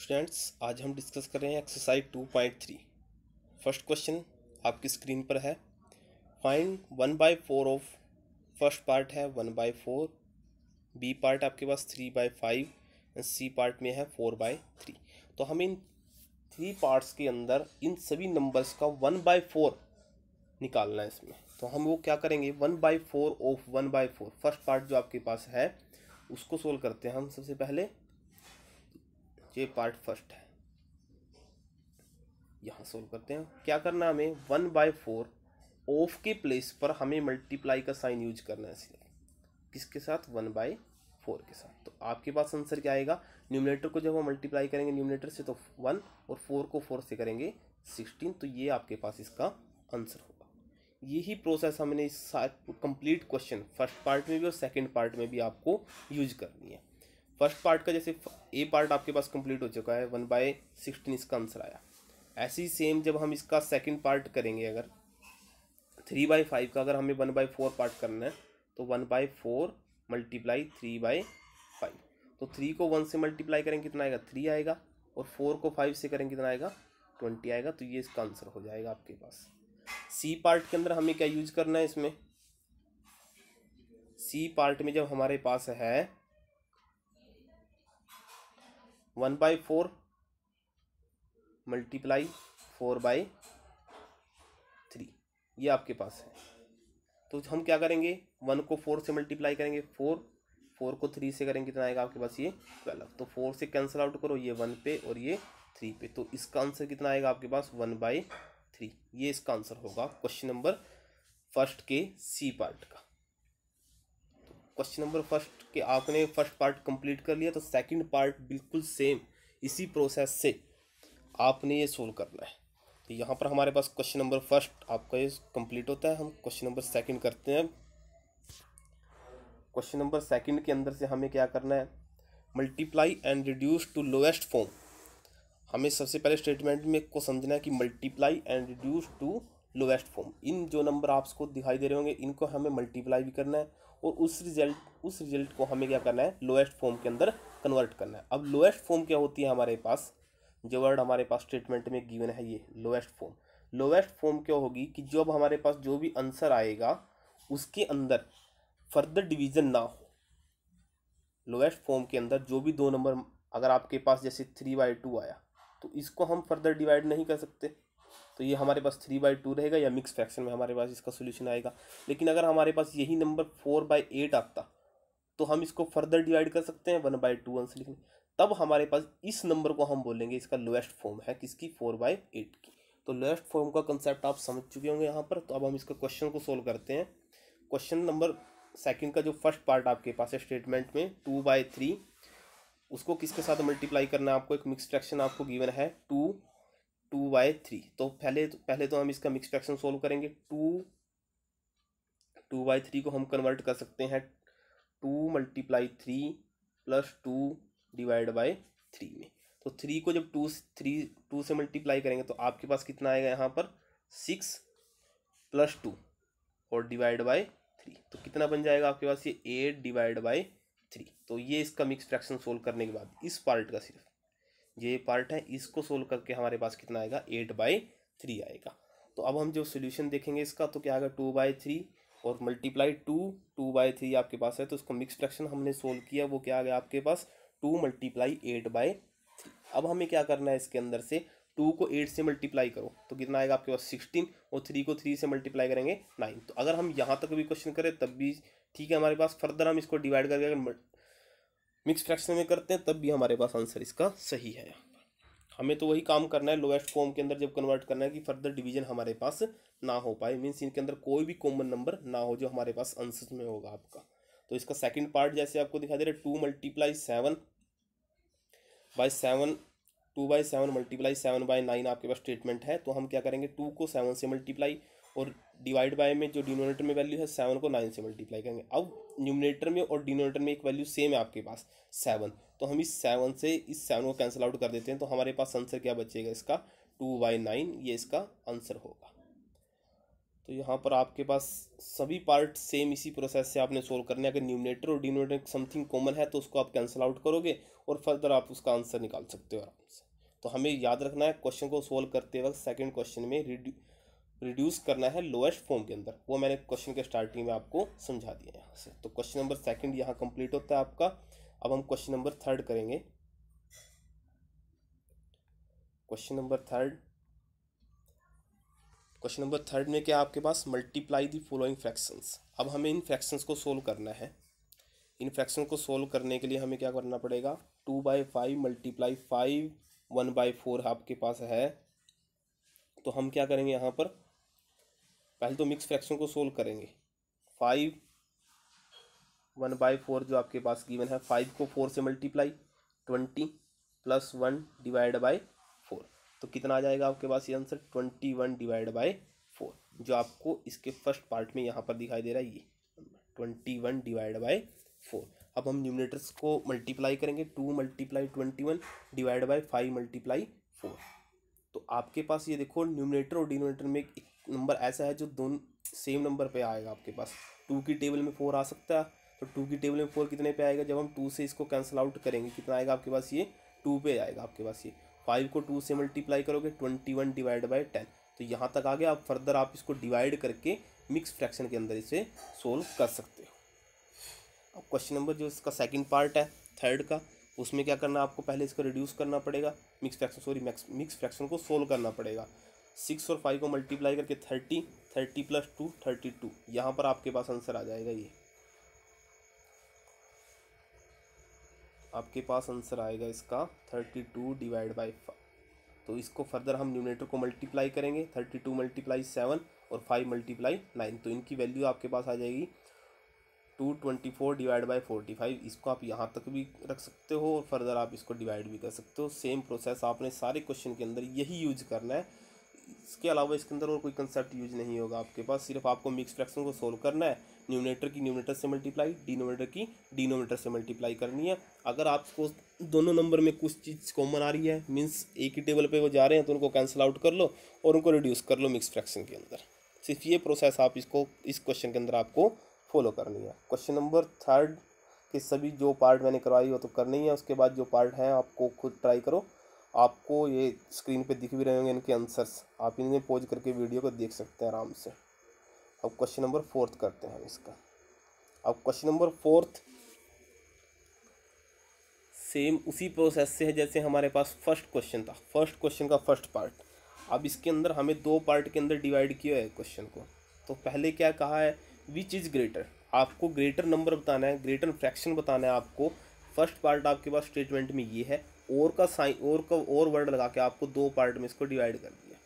students आज हम discuss कर रहे हैं exercise two point three first question आपकी स्क्रीन पर है find one by four of first part है one by four B part आपके पास three by five and C part में है फोर बाय थ्री तो हम इन थ्री पार्ट्स के अंदर इन सभी नंबर्स का वन बाय फोर निकालना है इसमें तो हम वो क्या करेंगे one by four of one by four first part जो आपके पास है उसको सोल्व करते हैं हम सबसे पहले ये पार्ट फर्स्ट है यहाँ सोल्व करते हैं क्या करना हमें वन बाय फोर ऑफ के प्लेस पर हमें मल्टीप्लाई का साइन यूज करना है इसलिए किसके साथ वन बाय फोर के साथ तो आपके पास आंसर क्या आएगा न्यूमिनेटर को जब हम मल्टीप्लाई करेंगे न्यूमिनेटर से तो वन और फोर को फोर से करेंगे सिक्सटीन तो ये आपके पास इसका आंसर होगा यही प्रोसेस हमने इस कंप्लीट क्वेश्चन फर्स्ट पार्ट में भी और सेकंड पार्ट में भी आपको यूज करनी है फर्स्ट पार्ट का जैसे ए पार्ट आपके पास कंप्लीट हो चुका है वन बाय सिक्सटीन इसका आंसर आया ऐसे ही सेम जब हम इसका सेकंड पार्ट करेंगे अगर थ्री बाई फाइव का अगर हमें वन बाई फोर पार्ट करना है तो one by four multiply three by five तो थ्री को वन से मल्टीप्लाई करेंगे कितना आएगा थ्री आएगा और फोर को फाइव से करेंगे कितना आएगा ट्वेंटी आएगा तो ये इसका आंसर हो जाएगा आपके पास सी पार्ट के अंदर हमें क्या यूज करना है इसमें सी पार्ट में जब हमारे पास है one by four multiply four by three ये आपके पास है तो हम क्या करेंगे वन को फोर से मल्टीप्लाई करेंगे फोर फोर को थ्री से करेंगे कितना आएगा आपके पास ये ट्वेल्व तो फोर से कैंसिल आउट करो ये वन पे और ये थ्री पे तो इसका आंसर कितना आएगा आपके पास वन बाई थ्री ये इसका आंसर होगा क्वेश्चन नंबर फर्स्ट के सी पार्ट का क्वेश्चन नंबर फर्स्ट के आपने फर्स्ट पार्ट कंप्लीट कर लिया तो सेकंड पार्ट बिल्कुल सेम इसी प्रोसेस से आपने ये सोल्व करना है तो यहाँ पर हमारे पास क्वेश्चन नंबर फर्स्ट आपका ये कंप्लीट होता है हम क्वेश्चन नंबर सेकंड करते हैं क्वेश्चन नंबर सेकंड के अंदर से हमें क्या करना है multiply and reduce to lowest form हमें सबसे पहले स्टेटमेंट में को समझना है कि multiply and reduce to lowest form in जो नंबर आपको दिखाई दे रहे होंगे इनको हमें मल्टीप्लाई भी करना है और उस रिजल्ट उस रिजल्ट को हमें क्या करना है लोएस्ट फॉर्म के अंदर कन्वर्ट करना है अब लोएस्ट फॉर्म क्या होती है हमारे पास जो वर्ड हमारे पास स्टेटमेंट में गिवन है ये लोएस्ट फॉर्म लोएस्ट फॉर्म क्या होगी कि जब हमारे पास जो भी आंसर आएगा उसके अंदर फर्दर डिवीजन ना हो लोएस्ट फॉर्म के अंदर जो भी दो नंबर अगर आपके पास जैसे थ्री बाई टू आया तो इसको हम फर्दर डिवाइड नहीं कर सकते तो ये हमारे पास थ्री बाई टू रहेगा या मिक्स फ्रैक्शन में हमारे पास इसका सोल्यूशन आएगा लेकिन अगर हमारे पास यही नंबर फोर बाई एट आता तो हम इसको फर्दर डिवाइड कर सकते हैं वन बाई टू वन से लिखने तब हमारे पास इस नंबर को हम बोलेंगे इसका लोएस्ट फॉर्म है किसकी फोर बाई एट की तो लोएस्ट फॉर्म का कंसेप्ट आप समझ चुके होंगे यहाँ पर तो अब हम इसका क्वेश्चन को सोल्व करते हैं क्वेश्चन नंबर सेकेंड का जो फर्स्ट पार्ट आपके पास है स्टेटमेंट में टू बाई थ्री उसको किसके साथ मल्टीप्लाई करना है आपको एक मिक्स फ्रैक्शन आपको गिवन है टू टू बाई थ्री तो पहले पहले तो हम इसका मिक्स फ्रैक्शन सोल्व करेंगे टू टू बाई थ्री को हम कन्वर्ट कर सकते हैं two multiply three plus two divide by three में तो थ्री को जब टू थ्री टू से मल्टीप्लाई करेंगे तो आपके पास कितना आएगा यहाँ पर सिक्स प्लस टू और डिवाइड बाय थ्री तो कितना बन जाएगा आपके पास ये एट डिवाइड बाय थ्री तो ये इसका मिक्स फ्रैक्शन सोल्व करने के बाद इस पार्ट का सिर्फ ये पार्ट है इसको सोल्व करके हमारे पास कितना आएगा एट बाई थ्री आएगा तो अब हम जो सोल्यूशन देखेंगे इसका तो क्या आएगा टू बाई थ्री और multiply two two by three आपके पास है तो उसको मिक्स फ्रैक्शन हमने सोल्व किया वो क्या आ गया आपके पास two multiply eight by three अब हमें क्या करना है इसके अंदर से टू को एट से मल्टीप्लाई करो तो कितना आएगा आपके पास सिक्सटीन और थ्री को थ्री से मल्टीप्लाई करेंगे नाइन तो अगर हम यहाँ तक भी क्वेश्चन करें तब भी ठीक है हमारे पास फर्दर हम इसको डिवाइड करके अगर मिक्स फ्रैक्शन में करते हैं तब भी हमारे पास आंसर इसका सही है हमें तो वही काम करना है लोएस्ट फॉर्म के अंदर जब कन्वर्ट करना है कि फर्दर डिवीजन हमारे पास ना हो पाए मीन्स इनके अंदर कोई भी कॉमन नंबर ना हो जो हमारे पास आंसर में होगा आपका तो इसका सेकंड पार्ट जैसे आपको दिखा दे रहा है two multiply seven by seven two by seven multiply seven by nine आपके पास स्टेटमेंट है तो हम क्या करेंगे टू को सेवन से मल्टीप्लाई और डिवाइड बाय में जो डिनोनेटर में वैल्यू है सेवन को नाइन से मल्टीप्लाई करेंगे अब न्यूमिनेटर में और डिनोनेटर में एक वैल्यू सेम है आपके पास सेवन तो हम इस सेवन से इस सेवन को कैंसिल आउट कर देते हैं तो हमारे पास आंसर क्या बचेगा इसका टू बाई नाइन ये इसका आंसर होगा तो यहाँ पर आपके पास सभी पार्ट सेम इसी प्रोसेस से आपने सोल्व करने अगर न्यूमिनेटर और डिनोनेटर समथिंग कॉमन है तो उसको आप कैंसिल आउट करोगे और फर्दर आप उसका आंसर निकाल सकते हो आराम से तो हमें याद रखना है क्वेश्चन को सोल्व करते वक्त सेकेंड क्वेश्चन में रिड्यू रिड्यूस करना है लोएस्ट फॉर्म के अंदर वो मैंने क्वेश्चन के स्टार्टिंग में आपको समझा दिया यहाँ से तो क्वेश्चन नंबर सेकंड यहाँ कंप्लीट होता है आपका अब हम क्वेश्चन नंबर थर्ड करेंगे question number third question number third में क्या आपके पास मल्टीप्लाई दी फॉलोइंग फ्रैक्शंस अब हमें इन फ्रैक्शंस को सोल्व करना है इन फ्रैक्शन को सोल्व करने के लिए हमें क्या करना पड़ेगा two by five multiply five one by four आपके पास है तो हम क्या करेंगे यहाँ पर पहले तो मिक्स फ्रैक्शन को सोल्व करेंगे फाइव वन बाई फोर जो आपके पास गिवन है फाइव को फोर से multiply twenty plus one divide by four तो कितना आ जाएगा आपके पास ये answer twenty one divide by four जो आपको इसके फर्स्ट पार्ट में यहाँ पर दिखाई दे रहा है ये twenty one divide by four अब हम न्यूमिनेटर्स को मल्टीप्लाई करेंगे two multiply twenty one divide by five multiply four तो आपके पास ये देखो न्यूमिनेटर और डिनोमिनेटर में एक नंबर ऐसा है जो दोनों सेम नंबर पे आएगा आपके पास टू की टेबल में फोर आ सकता है तो टू की टेबल में फोर कितने पे आएगा जब हम टू से इसको कैंसिल आउट करेंगे कितना आएगा आपके पास ये टू पे आएगा आपके पास ये फाइव को टू से मल्टीप्लाई करोगे twenty one divide by ten तो यहाँ तक आ गया आप फर्दर आप इसको डिवाइड करके मिक्स फ्रैक्शन के अंदर इसे सोल्व कर सकते हो अब क्वेश्चन नंबर जो इसका सेकेंड पार्ट है थर्ड का उसमें क्या करना आपको पहले इसको रिड्यूस करना पड़ेगा mix fraction sorry mix fraction को सोल्व करना पड़ेगा सिक्स और फाइव को मल्टीप्लाई करके thirty thirty plus two thirty two यहाँ पर आपके पास आंसर आ जाएगा ये आपके पास आंसर आएगा इसका थर्टी टू डिवाइड बाई तो इसको फर्दर हम न्यूमिनेटर को मल्टीप्लाई करेंगे थर्टी टू मल्टीप्लाई सेवन और फाइव मल्टीप्लाई नाइन तो इनकी वैल्यू आपके पास आ जाएगी two twenty four divide by forty five इसको आप यहाँ तक भी रख सकते हो और फर्दर आप इसको डिवाइड भी कर सकते हो सेम प्रोसेस आपने सारे क्वेश्चन के अंदर यही यूज करना है इसके अलावा इसके अंदर और कोई कंसेप्ट यूज नहीं होगा आपके पास सिर्फ आपको मिक्स फ्रैक्शन को सोल्व करना है न्यूमिनेटर की न्यूमिनेटर से मल्टीप्लाई डिनोमिनेटर की डिनोमिनेटर से मल्टीप्लाई करनी है अगर आपको दोनों नंबर में कुछ चीज़ कॉमन आ रही है मीन्स एक ही टेबल पर वो जा रहे हैं तो उनको कैंसिल आउट कर लो और उनको रिड्यूस कर लो मिक्स फ्रैक्शन के अंदर सिर्फ ये प्रोसेस आप इसको इस क्वेश्चन के अंदर आपको फॉलो करनी है क्वेश्चन नंबर थर्ड के सभी जो पार्ट मैंने करवाई हो तो करनी है उसके बाद जो पार्ट हैं आपको खुद ट्राई करो आपको ये स्क्रीन पे दिख भी रहे होंगे इनके आंसर्स आप इनमें पॉज करके वीडियो को देख सकते हैं आराम से अब क्वेश्चन नंबर फोर्थ करते हैं इसका अब क्वेश्चन नंबर फोर्थ सेम उसी प्रोसेस से है जैसे हमारे पास फर्स्ट क्वेश्चन था फर्स्ट क्वेश्चन का फर्स्ट पार्ट अब इसके अंदर हमें दो पार्ट के अंदर डिवाइड किया है क्वेश्चन को तो पहले क्या कहा है विच इज़ ग्रेटर आपको ग्रेटर नंबर बताना है ग्रेटर फ्रैक्शन बताना है आपको फर्स्ट पार्ट आपके पास स्टेटमेंट में ये है और का साइन और का और वर्ड लगा के आपको दो पार्ट में इसको डिवाइड कर दिया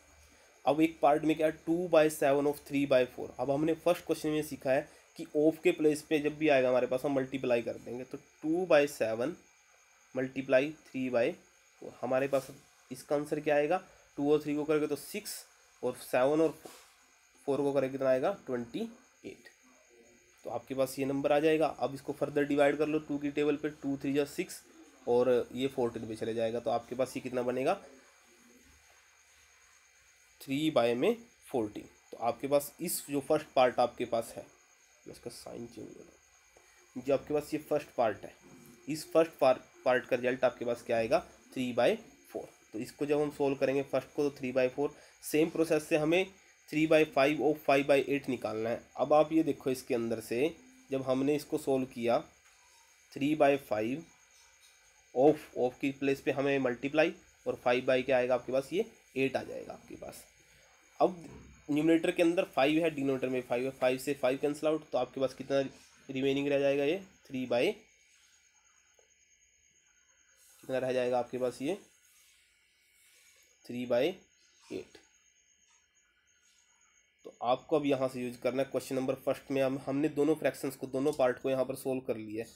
अब एक पार्ट में क्या है two by seven of three by four अब हमने फर्स्ट क्वेश्चन में सीखा है कि ऑफ के प्लेस पे जब भी आएगा हमारे पास हम मल्टीप्लाई कर देंगे तो two by seven multiply three by four हमारे पास इसका आंसर क्या आएगा टू और थ्री को करेंगे तो सिक्स और सेवन और फोर को करेंगे कितना आएगा ट्वेंटी एट तो आपके पास ये नंबर आ जाएगा अब इसको फर्दर डिवाइड कर लो टू की टेबल पर टू थ्री या सिक्स और ये फोर्टीन पे चले जाएगा तो आपके पास ये कितना बनेगा थ्री बाय में फोर्टीन तो आपके पास इस जो फर्स्ट पार्ट आपके पास है इसका साइन चेंज होगा जो आपके पास ये फर्स्ट पार्ट है इस फर्स्ट पार्ट का रिजल्ट आपके पास क्या आएगा थ्री बाय फोर तो इसको जब हम सोल्व करेंगे फर्स्ट को तो three by four same process से हमें थ्री बाई फाइव और फाइव बाई एट निकालना है अब आप ये देखो इसके अंदर से जब हमने इसको सोल्व किया three by five of of की प्लेस पे हमें मल्टीप्लाई और फाइव बाई क्या आएगा आपके पास ये एट आ जाएगा आपके पास अब न्यूमिनेटर के अंदर फाइव है डिनोमीटर में फाइव है फाइव से फाइव कैंसिल आउट तो आपके पास कितना रिमेनिंग रह जाएगा ये थ्री बाई कितना रह जाएगा आपके पास ये थ्री बाई एट तो आपको अब यहाँ से यूज करना है क्वेश्चन नंबर फर्स्ट में हम हमने दोनों फ्रैक्शंस को दोनों पार्ट को यहाँ पर सोल्व कर लिया है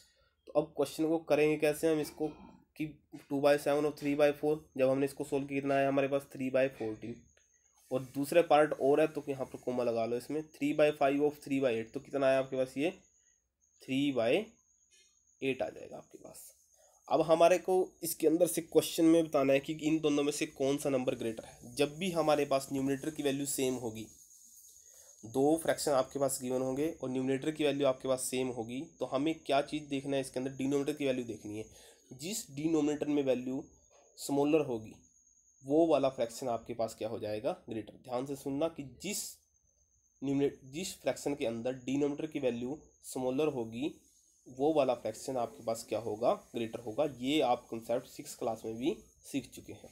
तो अब क्वेश्चन को करेंगे कैसे हम इसको कि टू बाई सेवन और थ्री बाई फोर जब हमने इसको सोल्व कितना है हमारे पास थ्री बाई फोर्टीन और दूसरे पार्ट और है तो यहाँ पर कोमा लगा लो इसमें three by five of three by eight तो कितना आया आपके पास ये थ्री बाई एट आ जाएगा आपके पास अब हमारे को इसके अंदर से क्वेश्चन में बताना है कि इन दोनों में से कौन सा नंबर ग्रेटर है जब भी हमारे पास न्यूमिनेटर की वैल्यू सेम होगी दो फ्रैक्शन आपके पास गिवन होंगे और न्यूमिनेटर की वैल्यू आपके पास सेम होगी तो हमें क्या चीज़ देखना है इसके अंदर डिनोमिनेटर की वैल्यू देखनी है जिस डिनोमिनेटर में वैल्यू स्मॉलर होगी वो वाला फ्रैक्शन आपके पास क्या हो जाएगा ग्रेटर ध्यान से सुनना कि जिस न्यूमिनेट जिस फ्रैक्शन के अंदर डिनोमिनेटर की वैल्यू स्मॉलर होगी वो वाला फ्रैक्शन आपके पास क्या होगा ग्रेटर होगा ये आप कंसेप्ट सिक्स क्लास में भी सीख चुके हैं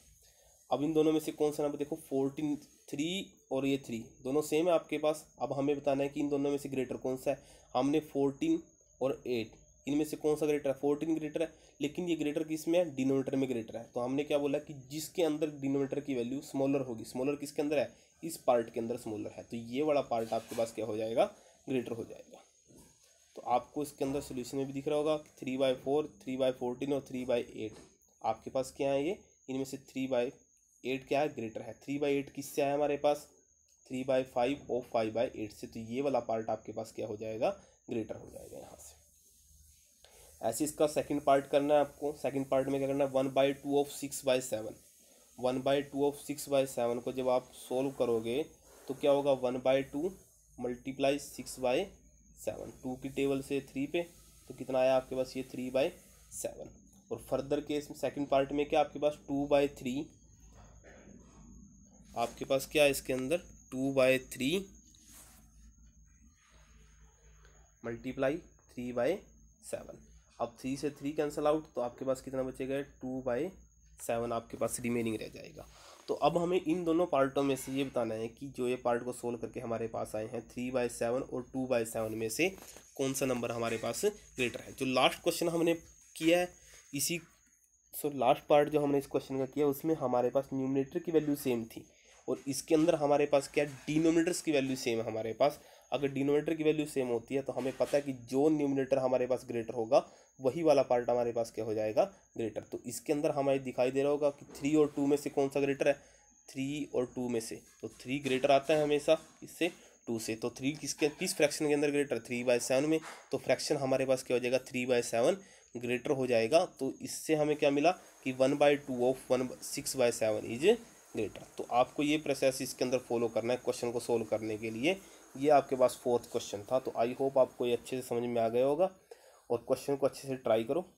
अब इन दोनों में से कौन सा नंबर देखो फोर्टीन थ्री और ये थ्री दोनों सेम है आपके पास अब हमें बताना है कि इन दोनों में से ग्रेटर कौन सा है हमने फोर्टीन और एट इनमें से कौन सा ग्रेटर है फोर्टीन ग्रेटर है लेकिन ये ग्रेटर किस में है डिनोमीटर में ग्रेटर है तो हमने क्या बोला कि जिसके अंदर डिनोमीटर की वैल्यू स्मॉलर होगी स्मॉलर किसके अंदर है इस पार्ट के अंदर स्मॉलर है तो ये वाला पार्ट आपके पास क्या हो जाएगा ग्रेटर हो जाएगा तो आपको इसके अंदर सोल्यूशन में भी दिख रहा होगा three by four three by fourteen और थ्री बाई एट आपके पास क्या है ये इनमें से थ्री बाय एट क्या है ग्रेटर है थ्री बाई एट किससे आया हमारे पास थ्री बाई फाइव और फाइव बाई एट से तो ये वाला पार्ट आपके पास क्या हो जाएगा ग्रेटर हो जाएगा यहाँ से ऐसे इसका सेकंड पार्ट करना है आपको सेकंड पार्ट में क्या करना है one by two of six by seven one by two of six by seven को जब आप सोल्व करोगे तो क्या होगा one by two multiply six by seven two की टेबल से थ्री पे तो कितना आया आपके पास ये थ्री बाई सेवन और फर्दर केस में सेकेंड पार्ट में क्या आपके पास टू बाई थ्री आपके पास क्या है इसके अंदर two by three multiply three by seven अब थ्री से थ्री कैंसिल आउट तो आपके पास कितना बचेगा टू बाय सेवन आपके पास रिमेनिंग रह जाएगा तो अब हमें इन दोनों पार्टों में से ये बताना है कि जो ये पार्ट को सोल्व करके हमारे पास आए हैं थ्री बाय सेवन और टू बाय सेवन में से कौन सा नंबर हमारे पास ग्रेटर है जो लास्ट क्वेश्चन हमने किया है इसी सो लास्ट पार्ट जो हमने इस क्वेश्चन का किया उसमें हमारे पास न्यूमिनेटर की वैल्यू सेम थी और इसके अंदर हमारे पास क्या डिनोमिनेटर्स की वैल्यू सेम है हमारे पास अगर डिनोमिनेटर की वैल्यू सेम होती है तो हमें पता है कि जो न्यूमिनेटर हमारे पास ग्रेटर होगा वही वाला पार्ट हमारे पास क्या हो जाएगा ग्रेटर तो इसके अंदर हमारे दिखाई दे रहा होगा कि थ्री और टू में से कौन सा ग्रेटर है थ्री और टू में से तो थ्री ग्रेटर आता है हमेशा इससे टू से तो थ्री किसके किस फ्रैक्शन के अंदर ग्रेटर थ्री बाय सेवन में तो फ्रैक्शन हमारे पास क्या हो जाएगा थ्री बाय सेवन ग्रेटर हो जाएगा तो इससे हमें क्या मिला कि one by two of one six by seven is data तो आपको ये प्रोसेस इसके अंदर फॉलो करना है क्वेश्चन को सोल्व करने के लिए ये आपके पास फोर्थ क्वेश्चन था तो आई होप आपको ये अच्छे से समझ में आ गया होगा और क्वेश्चन को अच्छे से ट्राई करो